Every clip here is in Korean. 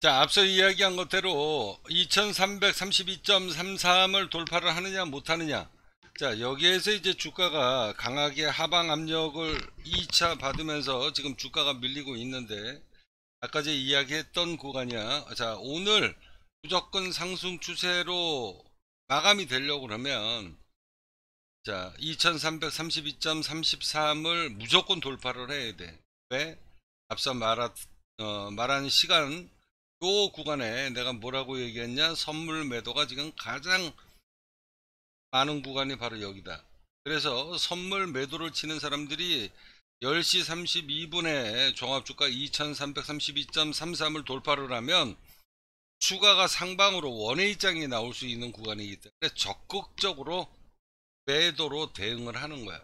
자 앞서 이야기한 것대로 2332.33을 돌파를 하느냐 못하느냐 자 여기에서 이제 주가가 강하게 하방 압력을 2차 받으면서 지금 주가가 밀리고 있는데 아까 제 이야기했던 구간이야 자 오늘 무조건 상승 추세로 마감이 되려고 그러면 자 2332.33을 무조건 돌파를 해야 돼 왜? 앞서 말한, 어, 말한 시간 요 구간에 내가 뭐라고 얘기했냐 선물 매도가 지금 가장 많은 구간이 바로 여기다 그래서 선물 매도를 치는 사람들이 10시 32분에 종합주가 2332.33을 돌파를 하면 추가가 상방으로 원의입장이 나올 수 있는 구간이기 때문에 적극적으로 매도로 대응을 하는 거야.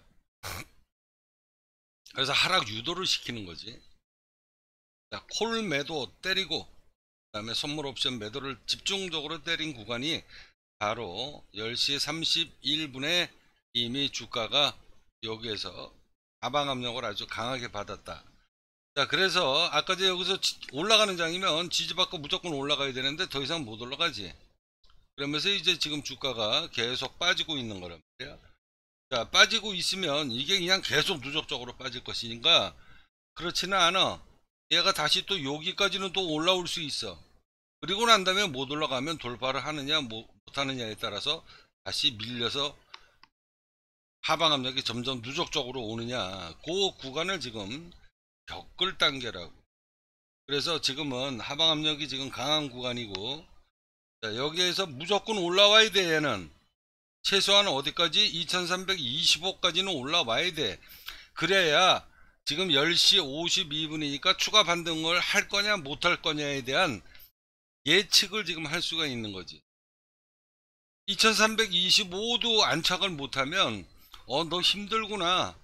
그래서 하락 유도를 시키는 거지. 콜 매도 때리고 다음에 선물 옵션 매도를 집중적으로 때린 구간이 바로 10시 31분에 이미 주가가 여기에서 하방 압력을 아주 강하게 받았다. 자 그래서 아까 제 여기서 올라가는 장이면 지지받고 무조건 올라가야 되는데 더 이상 못 올라가지. 그러면서 이제 지금 주가가 계속 빠지고 있는 거란 말이야. 자 빠지고 있으면 이게 그냥 계속 누적적으로 빠질 것이니까 그렇지는 않아. 얘가 다시 또 여기까지는 또 올라올 수 있어. 그리고 난 다음에 못 올라가면 돌파를 하느냐 뭐, 못하느냐에 따라서 다시 밀려서 하방 압력이 점점 누적적으로 오느냐 그 구간을 지금 겪을 단계라고 그래서 지금은 하방 압력이 지금 강한 구간이고 자, 여기에서 무조건 올라와야 돼 얘는 최소한 어디까지 2325까지는 올라와야 돼 그래야 지금 10시 52분이니까 추가 반등을 할 거냐 못 할 거냐에 대한 예측을 지금 할 수가 있는 거지 2325도 안착을 못하면 어 너 힘들구나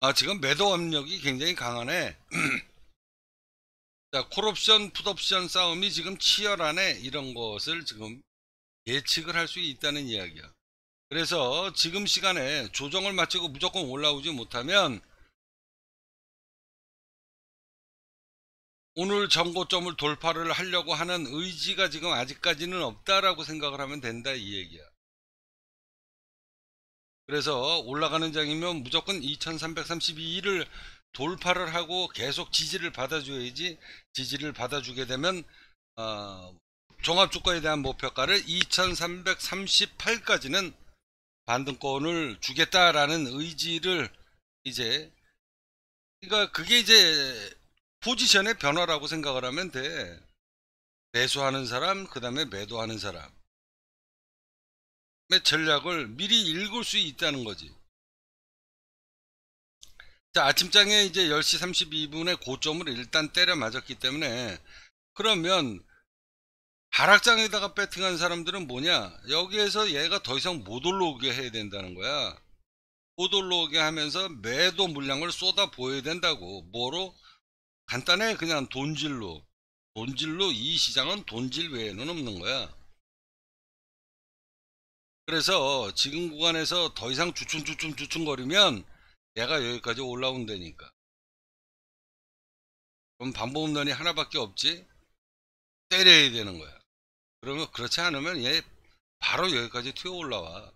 아 지금 매도 압력이 굉장히 강하네 자 콜옵션 풋옵션 싸움이 지금 치열하네 이런 것을 지금 예측을 할 수 있다는 이야기야 그래서 지금 시간에 조정을 마치고 무조건 올라오지 못하면 오늘 전고점을 돌파를 하려고 하는 의지가 지금 아직까지는 없다라고 생각을 하면 된다 이 얘기야. 그래서 올라가는 장이면 무조건 2332를 돌파를 하고 계속 지지를 받아줘야지 지지를 받아주게 되면 어, 종합주가에 대한 목표가를 2338까지는 반등권을 주겠다라는 의지를 이제 그러니까 그게 이제 포지션의 변화라고 생각을 하면 돼. 매수하는 사람, 그 다음에 매도하는 사람의 전략을 미리 읽을 수 있다는 거지. 자, 아침장에 이제 10시 32분에 고점을 일단 때려 맞았기 때문에 그러면 하락장에다가 배팅한 사람들은 뭐냐 여기에서 얘가 더 이상 못 올라오게 해야 된다는 거야 못 올라오게 하면서 매도 물량을 쏟아 보여야 된다고 뭐로 간단해 그냥 돈질로 돈질로 이 시장은 돈질 외에는 없는 거야 그래서 지금 구간에서 더 이상 주춤주춤주춤거리면 얘가 여기까지 올라온다니까 그럼 반복음론이 하나밖에 없지 때려야 되는 거야 그러면 그렇지 않으면 얘 바로 여기까지 튀어 올라와.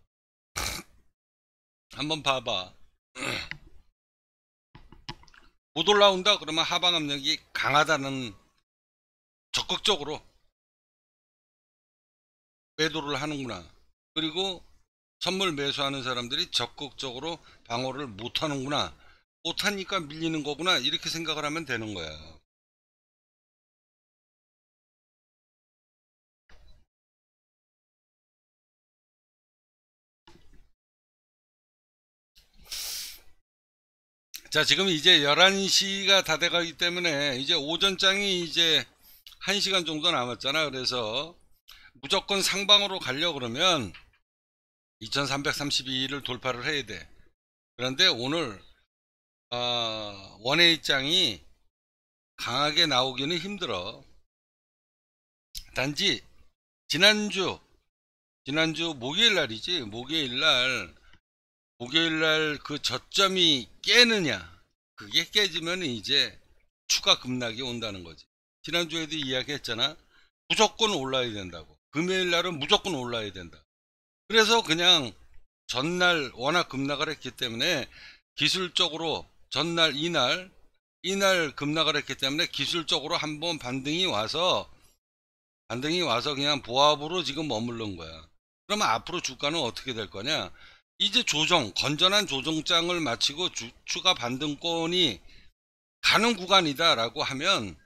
한번 봐봐. 못 올라온다 그러면 하방 압력이 강하다는 적극적으로 매도를 하는구나. 그리고 선물 매수하는 사람들이 적극적으로 방어를 못하는구나. 못하니까 밀리는 거구나. 이렇게 생각을 하면 되는 거야. 자, 지금 이제 11시가 다 돼가기 때문에 이제 오전장이 이제 1시간 정도 남았잖아. 그래서 무조건 상방으로 가려 그러면 2332를 돌파를 해야 돼. 그런데 오늘 어, 원의 입장이 강하게 나오기는 힘들어. 단지 지난주 지난주 목요일 날이지 목요일 날 목요일날 그 저점이 깨느냐 그게 깨지면 이제 추가 급락이 온다는 거지 지난주에도 이야기했잖아 무조건 올라야 된다고 금요일날은 무조건 올라야 된다 그래서 그냥 전날 워낙 급락을 했기 때문에 기술적으로 전날 이날 이날 급락을 했기 때문에 기술적으로 한번 반등이 와서 반등이 와서 그냥 보합으로 지금 머물른 거야 그러면 앞으로 주가는 어떻게 될 거냐 이제 조정, 건전한 조정장을 마치고 주, 추가 반등권이 가는 구간이다라고 하면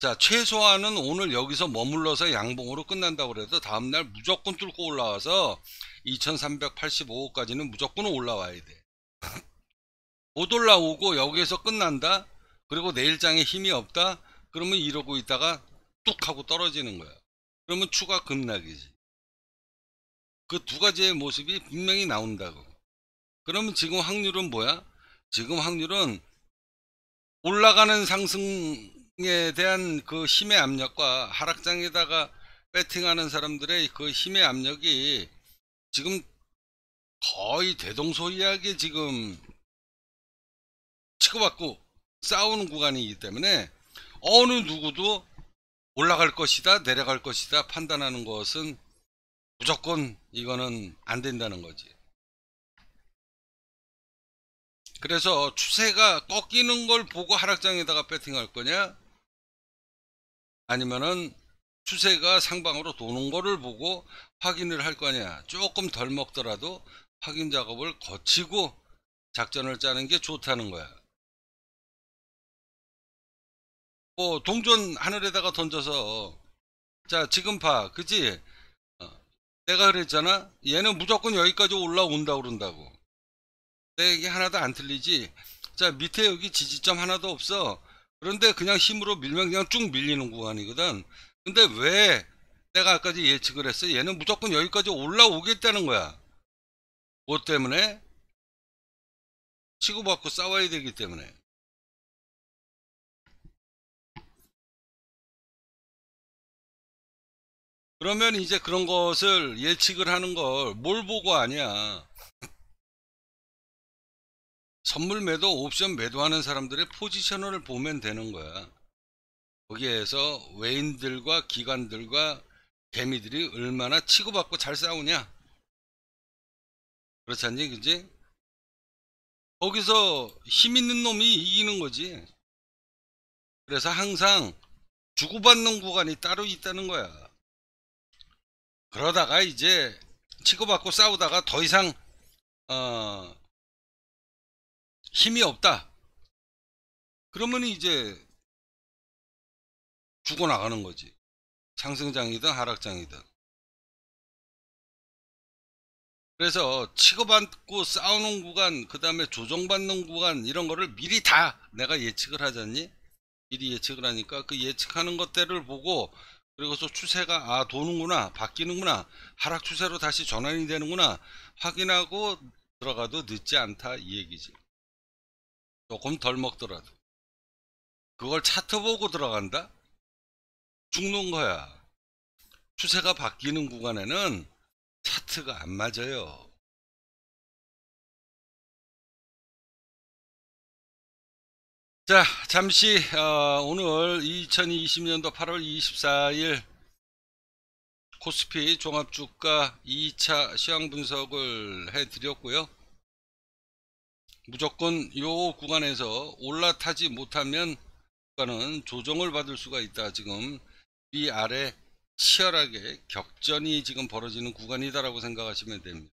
자 최소한은 오늘 여기서 머물러서 양봉으로 끝난다고 그래도 다음날 무조건 뚫고 올라와서 2385호까지는 무조건 올라와야 돼. 못 올라오고 여기에서 끝난다? 그리고 내일장에 힘이 없다? 그러면 이러고 있다가 뚝 하고 떨어지는 거야. 그러면 추가 급락이지. 그두 가지의 모습이 분명히 나온다고. 그러면 지금 확률은 뭐야? 지금 확률은 올라가는 상승에 대한 그 힘의 압력과 하락장에다가 배팅하는 사람들의 그 힘의 압력이 지금 거의 대동소이하게 지금 치고받고 싸우는 구간이기 때문에 어느 누구도 올라갈 것이다 내려갈 것이다 판단하는 것은 무조건 이거는 안 된다는 거지. 그래서 추세가 꺾이는 걸 보고 하락장에다가 배팅할 거냐? 아니면은 추세가 상방으로 도는 거를 보고 확인을 할 거냐? 조금 덜 먹더라도 확인 작업을 거치고 작전을 짜는 게 좋다는 거야. 뭐 동전 하늘에다가 던져서 자 지금 봐 그지 내가 그랬잖아. 얘는 무조건 여기까지 올라온다 그런다고. 내가 얘기 하나도 안 틀리지. 자 밑에 여기 지지점 하나도 없어. 그런데 그냥 힘으로 밀면 그냥 쭉 밀리는 구간이거든. 근데 왜 내가 아까지 예측을 했어? 얘는 무조건 여기까지 올라오겠다는 거야. 뭐 때문에? 치고받고 싸워야 되기 때문에. 그러면 이제 그런 것을 예측을 하는 걸 뭘 보고 아냐 선물 매도 옵션 매도하는 사람들의 포지셔널을 보면 되는 거야 거기에서 외인들과 기관들과 개미들이 얼마나 치고받고 잘 싸우냐 그렇지 않니 그지 거기서 힘 있는 놈이 이기는 거지 그래서 항상 주고받는 구간이 따로 있다는 거야 그러다가 이제 치고받고 싸우다가 더 이상 어, 힘이 없다. 그러면 이제 죽어나가는 거지. 상승장이든 하락장이든. 그래서 치고받고 싸우는 구간, 그 다음에 조정받는 구간 이런 거를 미리 다 내가 예측을 하잖니? 미리 예측을 하니까 그 예측하는 것들을 보고 그리고서 추세가 아 도는구나 바뀌는구나 하락 추세로 다시 전환이 되는구나 확인하고 들어가도 늦지 않다 이 얘기지 조금 덜 먹더라도 그걸 차트 보고 들어간다 죽는 거야 추세가 바뀌는 구간에는 차트가 안 맞아요 자, 잠시 어, 오늘 2020년도 8월 24일 코스피 종합주가 2차 시황 분석을 해드렸고요. 무조건 요 구간에서 올라타지 못하면 주가는 조정을 받을 수가 있다. 지금 위아래 치열하게 격전이 지금 벌어지는 구간이다라고 생각하시면 됩니다.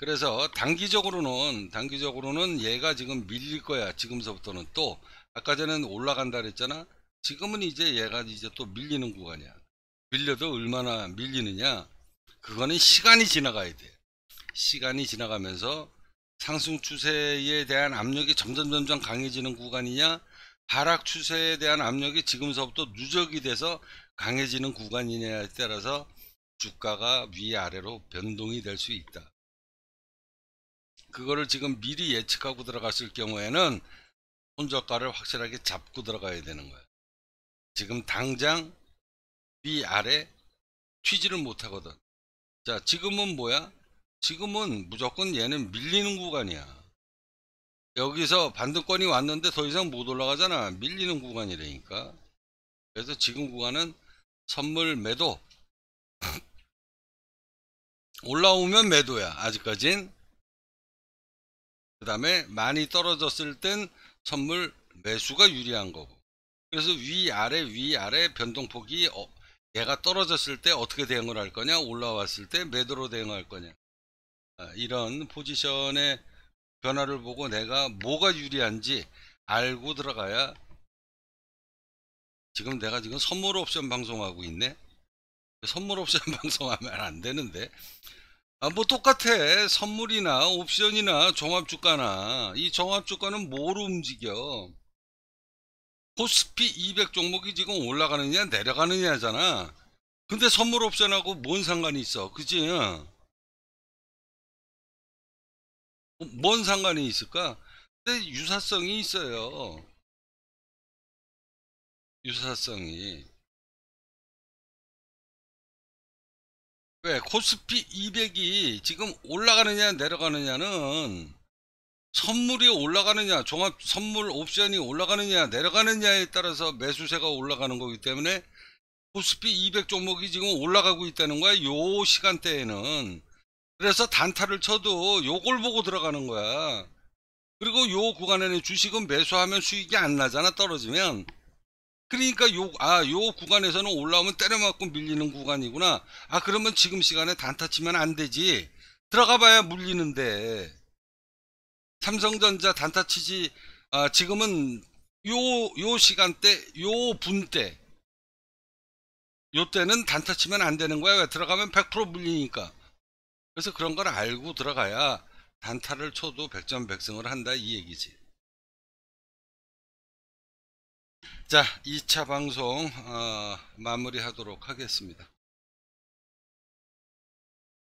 그래서 단기적으로는 단기적으로는 얘가 지금 밀릴 거야. 지금서부터는 또 아까 전에는 올라간다 그랬잖아. 지금은 이제 얘가 이제 또 밀리는 구간이야. 밀려도 얼마나 밀리느냐? 그거는 시간이 지나가야 돼. 시간이 지나가면서 상승 추세에 대한 압력이 점점 점점 강해지는 구간이냐? 하락 추세에 대한 압력이 지금서부터 누적이 돼서 강해지는 구간이냐에 따라서 주가가 위아래로 변동이 될 수 있다. 그거를 지금 미리 예측하고 들어갔을 경우에는 손저가를 확실하게 잡고 들어가야 되는 거예요. 지금 당장 위 아래 튀지를 못하거든. 자 지금은 뭐야? 지금은 무조건 얘는 밀리는 구간이야. 여기서 반등권이 왔는데 더 이상 못 올라가잖아. 밀리는 구간이라니까. 그래서 지금 구간은 선물 매도 올라오면 매도야 아직까진 그 다음에 많이 떨어졌을 땐 선물 매수가 유리한 거고 그래서 위아래 위아래 변동폭이 어, 얘가 떨어졌을 때 어떻게 대응을 할 거냐 올라왔을 때 매도로 대응할 거냐 아, 이런 포지션의 변화를 보고 내가 뭐가 유리한지 알고 들어가야 지금 내가 지금 선물 옵션 방송하고 있네 선물 옵션 방송하면 안 되는데 아, 뭐 똑같아. 선물이나 옵션이나 종합주가나 이 종합주가는 뭐로 움직여? 코스피 200 종목이 지금 올라가느냐 내려가느냐잖아. 근데 선물 옵션하고 뭔 상관이 있어? 그지? 어, 뭔 상관이 있을까? 근데 유사성이 있어요. 유사성이. 왜 코스피 200이 지금 올라가느냐 내려가느냐는 선물이 올라가느냐 종합 선물 옵션이 올라가느냐 내려가느냐에 따라서 매수세가 올라가는 거기 때문에 코스피 200 종목이 지금 올라가고 있다는 거야 요 시간대에는 그래서 단타를 쳐도 요걸 보고 들어가는 거야 그리고 요 구간에는 주식은 매수하면 수익이 안 나잖아 떨어지면 그러니까 요, 아, 요 구간에서는 올라오면 때려맞고 밀리는 구간이구나. 아, 그러면 지금 시간에 단타 치면 안 되지. 들어가 봐야 물리는데. 삼성전자 단타 치지, 아, 지금은 요, 요 시간대, 요 분대. 요 때는 단타 치면 안 되는 거야. 왜? 들어가면 100% 물리니까. 그래서 그런 걸 알고 들어가야 단타를 쳐도 100점 1 0 0승을 한다 이 얘기지. 자 2차 방송 어, 마무리하도록 하겠습니다.